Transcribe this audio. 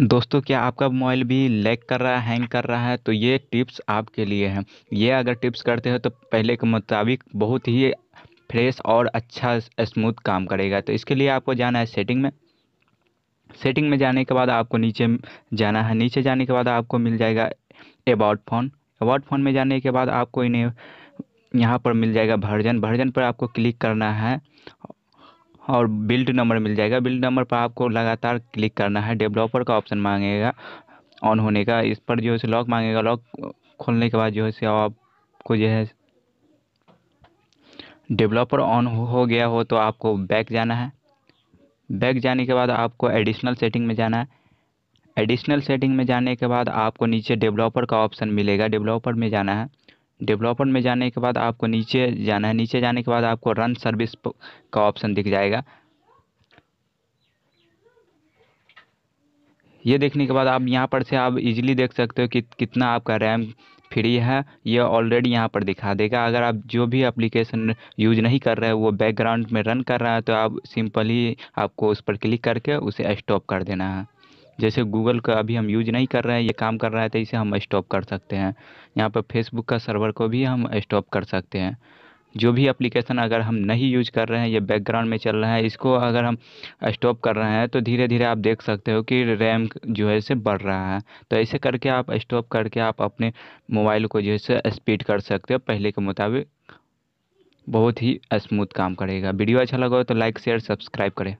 दोस्तों क्या आपका मोबाइल भी लैग कर रहा है हैंग कर रहा है तो ये टिप्स आपके लिए हैं ये अगर टिप्स करते हो तो पहले के मुताबिक बहुत ही फ्रेश और अच्छा स्मूथ काम करेगा तो इसके लिए आपको जाना है सेटिंग में सेटिंग में जाने के बाद आपको नीचे जाना है नीचे जाने के बाद आपको मिल जाएगा अबाउट फ़ोन अबाउट फ़ोन में जाने के बाद आपको इन्हें यहाँ पर मिल जाएगा भर्जन भर्जन पर आपको क्लिक करना है और बिल्ड नंबर मिल जाएगा बिल्ड नंबर पर आपको लगातार क्लिक करना है डेवलपर का ऑप्शन मांगेगा ऑन होने का इस पर जो है लॉक मांगेगा लॉक खोलने के बाद जो है आपको जो है डेवलपर ऑन हो गया हो तो आपको बैक जाना है बैक जाने के बाद आपको एडिशनल सेटिंग में जाना है एडिशनल सेटिंग में जाने के बाद आपको नीचे डेवलपर का ऑप्शन मिलेगा डेवलपर में जाना है डेवलपर में जाने के बाद आपको नीचे जाना है नीचे जाने के बाद आपको रन सर्विस का ऑप्शन दिख जाएगा ये देखने के बाद आप यहाँ पर से आप इजीली देख सकते हो कि कितना आपका रैम फ्री है ये ऑलरेडी यहाँ पर दिखा देगा अगर आप जो भी एप्लीकेशन यूज नहीं कर रहे हैं वो बैकग्राउंड में रन कर रहा है तो आप सिंपली आपको उस पर क्लिक करके उसे स्टॉप कर देना है जैसे गूगल का अभी हम यूज नहीं कर रहे हैं ये काम कर रहा है तो इसे हम स्टॉप कर सकते हैं यहाँ पर फेसबुक का सर्वर को भी हम स्टॉप कर सकते हैं जो भी एप्लीकेशन अगर हम नहीं यूज कर रहे हैं ये बैकग्राउंड में चल रहा है इसको अगर हम स्टॉप कर रहे हैं तो धीरे धीरे आप देख सकते हो कि रैम जो है इसे बढ़ रहा है तो ऐसे करके आप स्टॉप करके आप अपने मोबाइल को जो है स्पीड कर सकते हो पहले के मुताबिक बहुत ही स्मूथ काम करेगा वीडियो अच्छा लगा हो तो लाइक शेयर सब्सक्राइब करें